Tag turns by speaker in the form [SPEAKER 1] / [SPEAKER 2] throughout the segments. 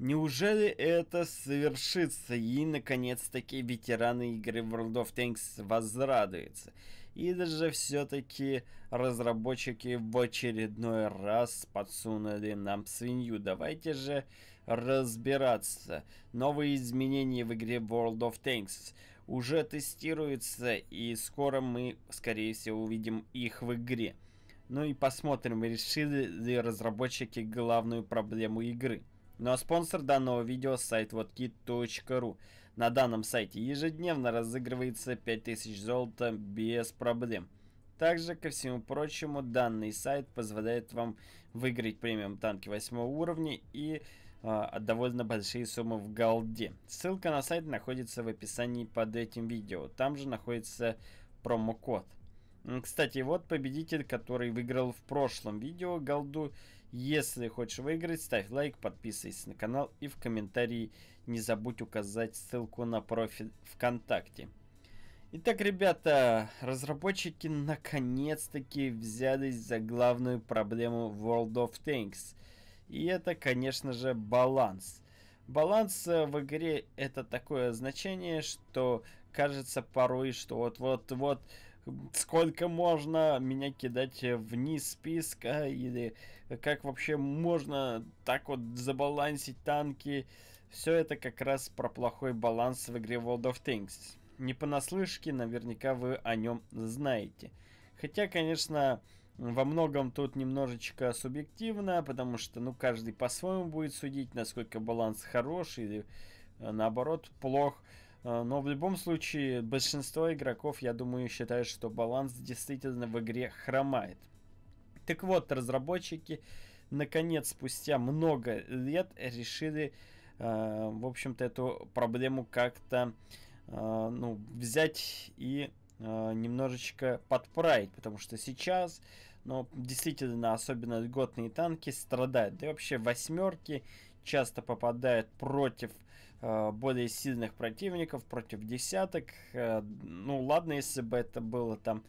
[SPEAKER 1] Неужели это совершится и, наконец-таки, ветераны игры World of Tanks возрадуются? Или же все-таки разработчики в очередной раз подсунули нам свинью? Давайте же разбираться. Новые изменения в игре World of Tanks уже тестируются и скоро мы, скорее всего, увидим их в игре. Ну и посмотрим, решили ли разработчики главную проблему игры – ну а спонсор данного видео сайт whatkit.ru. На данном сайте ежедневно разыгрывается 5000 золота без проблем. Также, ко всему прочему, данный сайт позволяет вам выиграть премиум танки 8 уровня и э, довольно большие суммы в голде. Ссылка на сайт находится в описании под этим видео. Там же находится промокод. Кстати, вот победитель, который выиграл в прошлом видео голду если хочешь выиграть, ставь лайк, подписывайся на канал и в комментарии не забудь указать ссылку на профиль ВКонтакте. Итак, ребята, разработчики наконец-таки взялись за главную проблему World of Tanks. И это, конечно же, баланс. Баланс э, в игре это такое значение, что кажется порой, что вот-вот-вот сколько можно меня кидать вниз списка, или как вообще можно так вот забалансить танки. Все это как раз про плохой баланс в игре World of Tanks. Не понаслышке, наверняка вы о нем знаете. Хотя, конечно, во многом тут немножечко субъективно, потому что, ну, каждый по-своему будет судить, насколько баланс хороший или э, наоборот плох. А, но в любом случае, большинство игроков, я думаю, считают, что баланс действительно в игре хромает. Так вот, разработчики, наконец, спустя много лет решили, э, в общем-то, эту проблему как-то э, ну, взять и э, немножечко подправить, потому что сейчас, ну, действительно, особенно льготные танки страдают, да и вообще восьмерки часто попадают против Э, более сильных противников против десяток. Э, ну ладно, если бы это было там,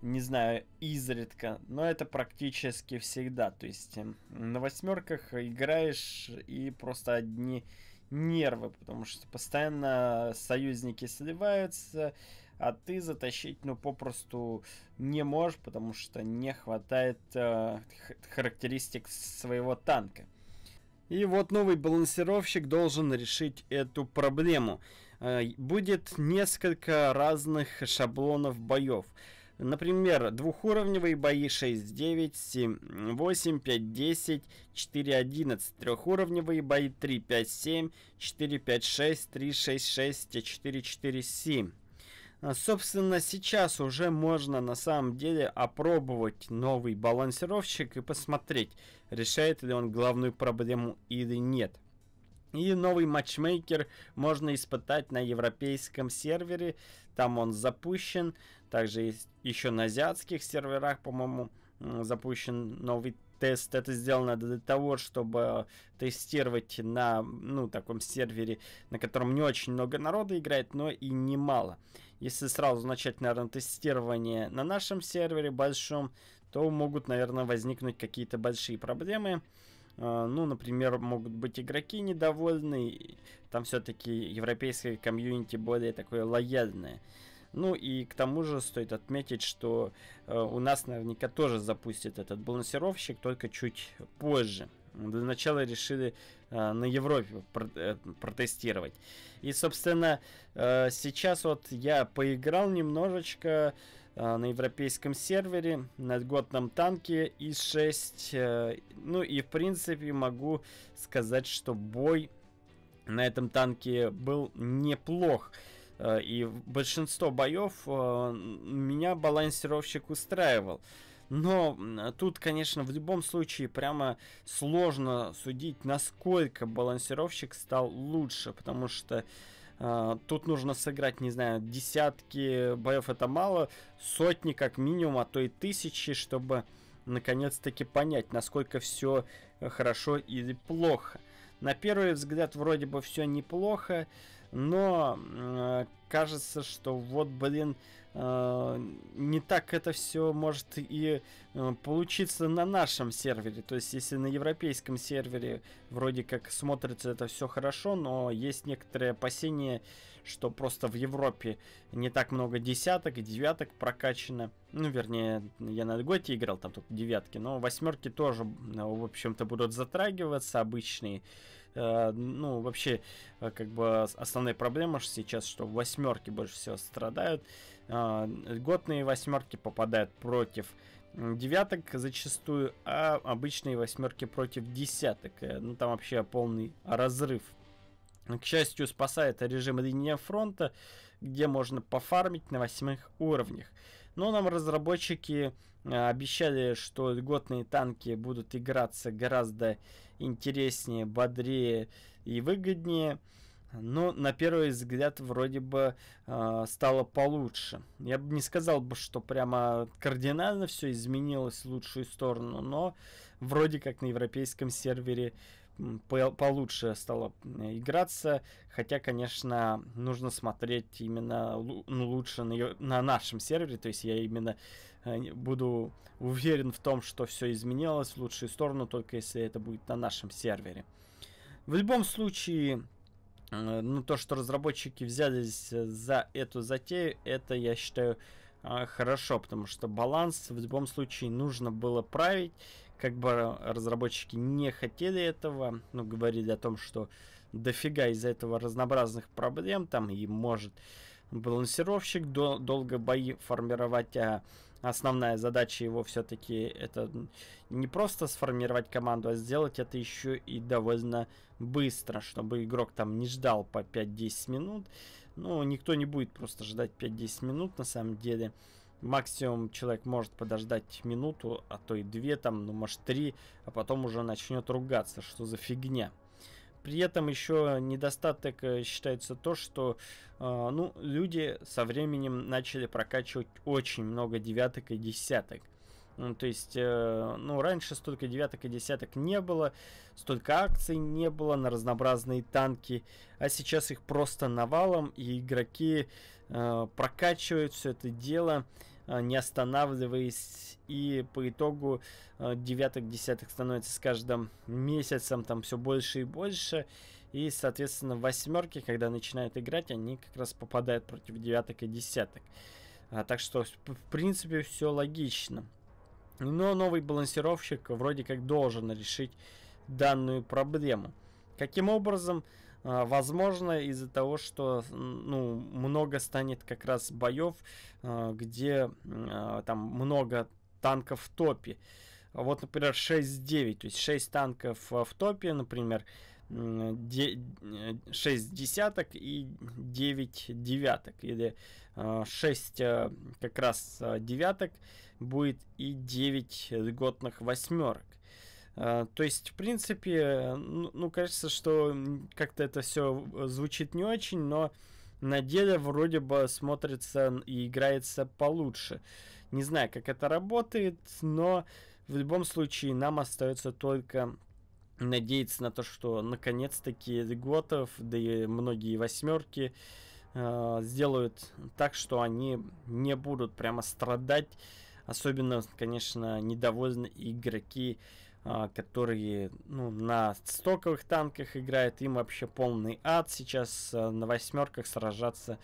[SPEAKER 1] не знаю, изредка, но это практически всегда. То есть эм, на восьмерках играешь и просто одни нервы, потому что постоянно союзники сливаются, а ты затащить ну попросту не можешь, потому что не хватает э, характеристик своего танка. И вот новый балансировщик должен решить эту проблему. Э, будет несколько разных шаблонов боев. Например, двухуровневые бои 6, 9, 7, 8, 5, 10, 4, 11. Трехуровневые бои 3, 5, 7, 4, 5, 6, 3, 6, 6, 4, 4, 7. А, собственно, сейчас уже можно на самом деле опробовать новый балансировщик и посмотреть, решает ли он главную проблему или нет. И новый матчмейкер можно испытать на европейском сервере, там он запущен, также есть еще на азиатских серверах, по-моему, запущен новый тест. Это сделано для того, чтобы тестировать на, ну, таком сервере, на котором не очень много народа играет, но и немало. Если сразу начать, наверное, тестирование на нашем сервере большом, то могут, наверное, возникнуть какие-то большие проблемы. А, ну, например, могут быть игроки недовольны. Там все-таки европейское комьюнити более такое лояльное. Ну и к тому же стоит отметить, что э, у нас наверняка тоже запустит этот балансировщик, только чуть позже. Для начала решили э, на Европе про- э, протестировать. И, собственно, э, сейчас вот я поиграл немножечко э, на европейском сервере, на годном танке и 6. Э, ну и, в принципе, могу сказать, что бой на этом танке был неплох. Э, Э, и большинство боев э, меня балансировщик устраивал. Но тут, конечно, в любом случае прямо сложно судить, насколько балансировщик стал лучше, потому что э, тут нужно сыграть, не знаю, десятки боев это мало, сотни как минимум, а то и тысячи, чтобы наконец-таки понять, насколько все хорошо или плохо. На первый взгляд вроде бы все неплохо, э, но э, кажется, что вот, блин, э, не так это все может и э, получиться на нашем сервере. То есть, если на европейском сервере вроде как смотрится это все хорошо, но есть некоторые опасения, что просто в Европе не так много десяток, и девяток прокачано. Ну, вернее, я на Готе играл, там тут девятки, но восьмерки тоже, в общем-то, будут затрагиваться обычные. Э, ну, вообще, э, как бы основная проблема сейчас, что восьмерки больше всего страдают. А, Годные восьмерки попадают против девяток зачастую, а обычные восьмерки против десяток. Э, ну, там вообще полный разрыв к счастью, спасает режим линия фронта, где можно пофармить на восьмых уровнях. Но нам разработчики обещали, что льготные танки будут играться гораздо интереснее, бодрее и выгоднее. Но на первый взгляд вроде бы э, стало получше. Я бы не сказал бы, что прямо кардинально все изменилось в лучшую сторону, но вроде как на европейском сервере получше стало э, играться, хотя, конечно, нужно смотреть именно ну, лучше на, на нашем сервере, то есть я именно э, буду уверен в том, что все изменилось в лучшую сторону, только если это будет на нашем сервере. В любом случае, э, ну, то, что разработчики взялись за эту затею, это, я считаю, хорошо, потому что баланс в любом случае нужно было править. Как бы а, разработчики не хотели этого, но ну, говорили о том, что дофига из-за этого разнообразных проблем, там и может балансировщик дол- долго бои формировать, а основная задача его все-таки это не просто сформировать команду, а сделать это еще и довольно быстро, чтобы игрок там не ждал по 5-10 минут. Ну, никто не будет просто ждать 5-10 минут на самом деле. Максимум человек может подождать минуту, а то и две там, ну может три, а потом уже начнет ругаться, что за фигня. При этом еще недостаток э, считается то, что э, ну, люди со временем начали прокачивать очень много девяток и десяток. Ну, то есть, э, ну, раньше столько девяток и десяток не было, столько акций не было на разнообразные танки, а сейчас их просто навалом, и игроки Э, прокачивают все это дело, э, не останавливаясь. И по итогу э, девяток, десяток становится с каждым месяцем там все больше и больше. И, соответственно, восьмерки, когда начинают играть, они как раз попадают против девяток и десяток. А, так что, в принципе, все логично. Но новый балансировщик вроде как должен решить данную проблему. Каким образом? А, возможно, из-за того, что ну, много станет как раз боев, а, где а, там много танков в топе. Вот, например, 6-9, то есть 6 танков э, в топе, например, 6 э, десяток и 9 девяток. Или 6 э, как раз девяток будет и 9 льготных восьмерок. А, то есть, в принципе, э, ну, ну, кажется, что как-то это все э, звучит не очень, но на деле вроде бы смотрится и играется получше. Не знаю, как это работает, но в любом случае нам остается только надеяться на то, что наконец-таки Готов, да и многие восьмерки э, а, сделают так, что они не будут прямо страдать. Особенно, конечно, недовольны игроки а, которые ну, на стоковых танках играют, им вообще полный ад сейчас а, на восьмерках сражаться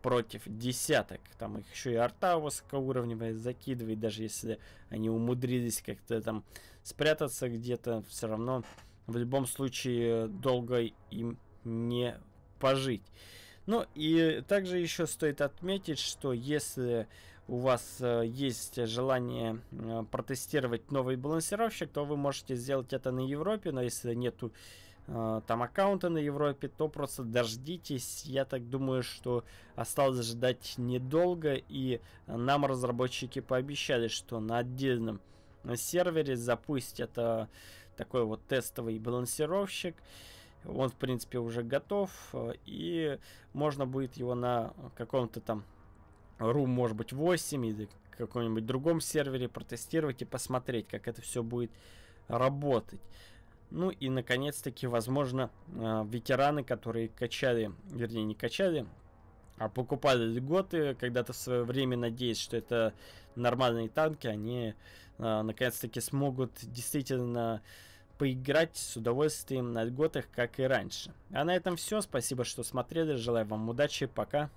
[SPEAKER 1] против десяток. Там их еще и арта высокоуровневая закидывает, даже если они умудрились как-то там спрятаться где-то, все равно в любом случае долго им не пожить. Ну и также еще стоит отметить, что если у вас э, есть желание э, протестировать новый балансировщик, то вы можете сделать это на Европе, но если нету э, там аккаунта на Европе, то просто дождитесь. Я так думаю, что осталось ждать недолго, и нам разработчики пообещали, что на отдельном сервере запустят такой вот тестовый балансировщик. Он, в принципе, уже готов, и можно будет его на каком-то там Room, может быть, 8 или каком-нибудь другом сервере протестировать и посмотреть, как это все будет работать. Ну и, наконец-таки, возможно, э, ветераны, которые качали, вернее, не качали, а покупали льготы когда-то в свое время, надеясь, что это нормальные танки, они, э, наконец-таки, смогут действительно поиграть с удовольствием на льготах, как и раньше. А на этом все. Спасибо, что смотрели. Желаю вам удачи. Пока.